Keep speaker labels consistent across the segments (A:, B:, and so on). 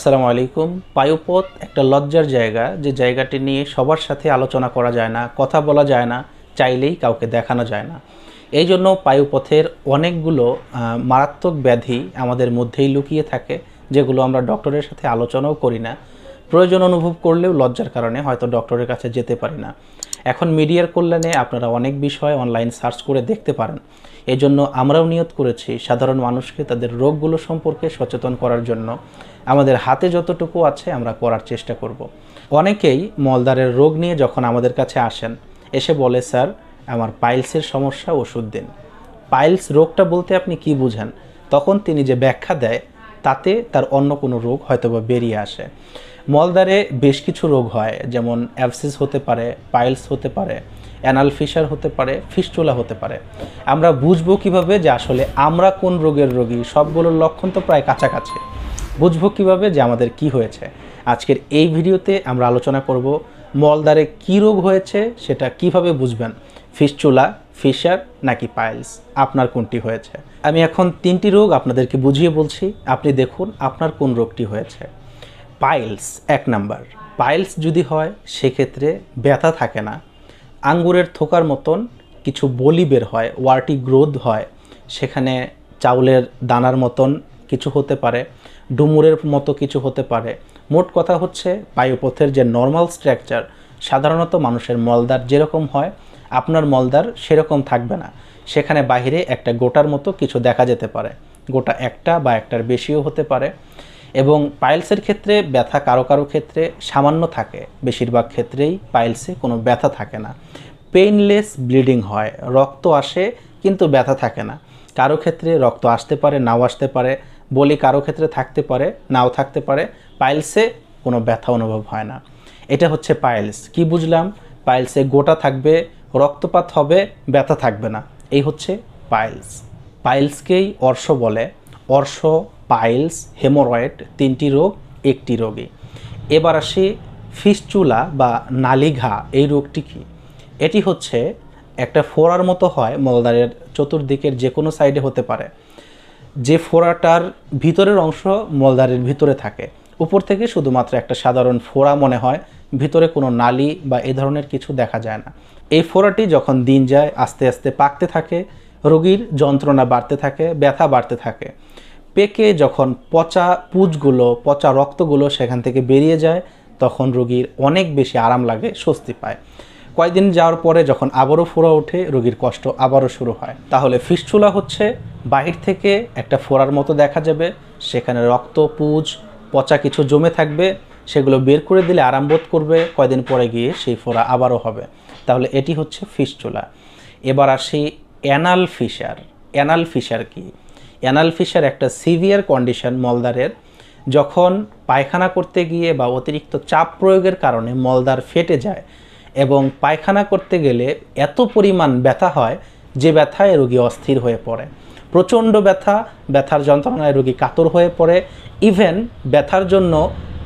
A: আসসালামু আলাইকুম পায়ুপথ একটা লজ্জার জায়গা যে জায়গাটি নিয়ে সবার সাথে আলোচনা করা যায় না কথা বলা যায় না চাইলেই কাউকে দেখানো যায় না এই জন্য পায়ুপথের অনেকগুলো মারাত্মক ব্যাধি আমাদের মধ্যেই লুকিয়ে থাকে যেগুলো আমরা ডক্টরের সাথে আলোচনাও করি না প্রয়োজন অনুভব করলেও লজ্জার কারণে হয়তো ডক্টরের কাছে যেতে পারি না এখন মিডিয়ার কল্যাণে আপনারা অনেক বিষয় অনলাইন সার্চ করে দেখতে পারেন এজন্য আমরাও নিয়ত করেছি সাধারণ মানুষকে তাদের রোগগুলো সম্পর্কে সচেতন করার জন্য আমাদের হাতে যতটুকু আছে আমরা করার চেষ্টা করব। অনেকেই মলদারের রোগ নিয়ে যখন আমাদের কাছে আসেন এসে বলে স্যার আমার পাইলসের সমস্যা ওষুধ দিন পাইলস রোগটা বলতে আপনি কি বুঝেন তখন তিনি যে ব্যাখ্যা দেয় তাতে তার অন্য কোনো রোগ হয়তোবা বেরিয়ে আসে মলদারে বেশ কিছু রোগ হয় যেমন অ্যাবসিস হতে পারে পাইলস হতে পারে অ্যানাল ফিশার হতে পারে ফিস্টুলা হতে পারে আমরা বুঝবো কিভাবে যে আসলে আমরা কোন রোগের রোগী সবগুলোর লক্ষণ তো প্রায় কাছাকাছি বুঝবো কিভাবে যে আমাদের কি হয়েছে আজকের এই ভিডিওতে আমরা আলোচনা করব মলদারে কি রোগ হয়েছে সেটা কিভাবে বুঝবেন ফিসচুলা ফিশার নাকি পাইলস আপনার কোনটি হয়েছে আমি এখন তিনটি রোগ আপনাদেরকে বুঝিয়ে বলছি আপনি দেখুন আপনার কোন রোগটি হয়েছে পাইলস এক নাম্বার পাইলস যদি হয় সেক্ষেত্রে ব্যথা থাকে না আঙ্গুরের থোকার মতন কিছু বলি বের হয় ওয়ার্টি গ্রোথ হয় সেখানে চাউলের দানার মতন কিছু হতে পারে ডুমুরের মতো কিছু হতে পারে মোট কথা হচ্ছে পায়ুপথের যে নর্মাল স্ট্রাকচার সাধারণত মানুষের মলদার যেরকম হয় আপনার মলদার সেরকম থাকবে না সেখানে বাহিরে একটা গোটার মতো কিছু দেখা যেতে পারে গোটা একটা বা একটার বেশিও হতে পারে এবং পাইলসের ক্ষেত্রে ব্যথা কারো কারো ক্ষেত্রে সামান্য থাকে বেশিরভাগ ক্ষেত্রেই পাইলসে কোনো ব্যথা থাকে না পেইনলেস ব্লিডিং হয় রক্ত আসে কিন্তু ব্যথা থাকে না কারো ক্ষেত্রে রক্ত আসতে পারে নাও আসতে পারে বলি কারো ক্ষেত্রে থাকতে পারে নাও থাকতে পারে পাইলসে কোনো ব্যথা অনুভব হয় না এটা হচ্ছে পাইলস কি বুঝলাম পাইলসে গোটা থাকবে রক্তপাত হবে ব্যথা থাকবে না এই হচ্ছে পাইলস পাইলসকেই অর্শ বলে অর্শ পাইলস হেমোরয়েড তিনটি রোগ একটি রোগে এবার আসি ফিসচুলা বা নালিঘা এই রোগটি কি এটি হচ্ছে একটা ফোড়ার মতো হয় মলদারের চতুর্দিকের যে কোনো সাইডে হতে পারে যে ফোড়াটার ভিতরের অংশ মলদারের ভিতরে থাকে উপর থেকে শুধুমাত্র একটা সাধারণ ফোড়া মনে হয় ভিতরে কোনো নালি বা এ ধরনের কিছু দেখা যায় না এই ফোড়াটি যখন দিন যায় আস্তে আস্তে পাকতে থাকে রোগীর যন্ত্রণা বাড়তে থাকে ব্যথা বাড়তে থাকে পেকে যখন পচা পুঁজগুলো পচা রক্তগুলো সেখান থেকে বেরিয়ে যায় তখন রোগীর অনেক বেশি আরাম লাগে স্বস্তি পায় কয়েকদিন যাওয়ার পরে যখন আবারও ফোড়া ওঠে রোগীর কষ্ট আবারও শুরু হয় তাহলে ফিসচুলা হচ্ছে বাহির থেকে একটা ফোড়ার মতো দেখা যাবে সেখানে রক্ত পুঁজ পচা কিছু জমে থাকবে সেগুলো বের করে দিলে আরাম বোধ করবে কয়দিন পরে গিয়ে সেই ফোড়া আবারও হবে তাহলে এটি হচ্ছে চোলা এবার আসি অ্যানাল ফিশার অ্যানাল ফিশার কি অ্যানাল ফিশার একটা সিভিয়ার কন্ডিশন মলদারের যখন পায়খানা করতে গিয়ে বা অতিরিক্ত চাপ প্রয়োগের কারণে মলদার ফেটে যায় এবং পায়খানা করতে গেলে এত পরিমাণ ব্যথা হয় যে ব্যথায় রোগী অস্থির হয়ে পড়ে প্রচণ্ড ব্যথা ব্যথার যন্ত্রণায় রোগী কাতর হয়ে পড়ে ইভেন ব্যথার জন্য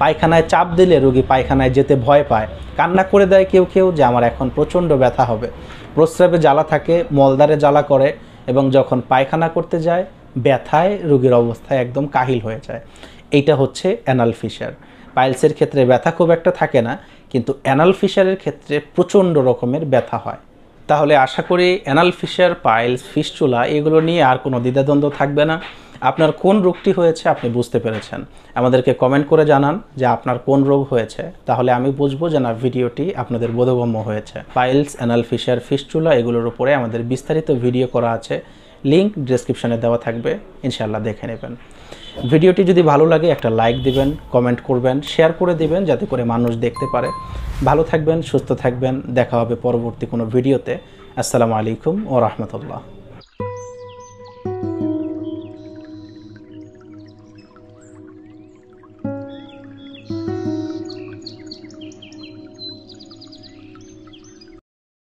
A: পায়খানায় চাপ দিলে রোগী পায়খানায় যেতে ভয় পায় কান্না করে দেয় কেউ কেউ যে আমার এখন প্রচণ্ড ব্যথা হবে প্রস্রাবে জ্বালা থাকে মলদারে জ্বালা করে এবং যখন পায়খানা করতে যায় ব্যথায় রোগীর অবস্থায় একদম কাহিল হয়ে যায় এইটা হচ্ছে অ্যানাল ফিশার পাইলসের ক্ষেত্রে ব্যথা খুব একটা থাকে না কিন্তু অ্যানাল ফিশারের ক্ষেত্রে প্রচণ্ড রকমের ব্যথা হয় তাহলে আশা করি অ্যানাল ফিশার পাইলস ফিসচুলা এগুলো নিয়ে আর কোনো দ্বিধাদ্বন্দ্ব থাকবে না আপনার কোন রোগটি হয়েছে আপনি বুঝতে পেরেছেন আমাদেরকে কমেন্ট করে জানান যে আপনার কোন রোগ হয়েছে তাহলে আমি বুঝবো যে না ভিডিওটি আপনাদের বোধগম্য হয়েছে পাইলস অ্যানাল ফিশার চুলা এগুলোর উপরে আমাদের বিস্তারিত ভিডিও করা আছে লিঙ্ক ডিসক্রিপশানে দেওয়া থাকবে ইনশাল্লাহ দেখে নেবেন ভিডিওটি যদি ভালো লাগে একটা লাইক দিবেন কমেন্ট করবেন শেয়ার করে দিবেন যাতে করে মানুষ দেখতে পারে ভালো থাকবেন সুস্থ থাকবেন দেখা হবে পরবর্তী কোনো ভিডিওতে আসসালামু আলাইকুম ও রহমতুল্লাহ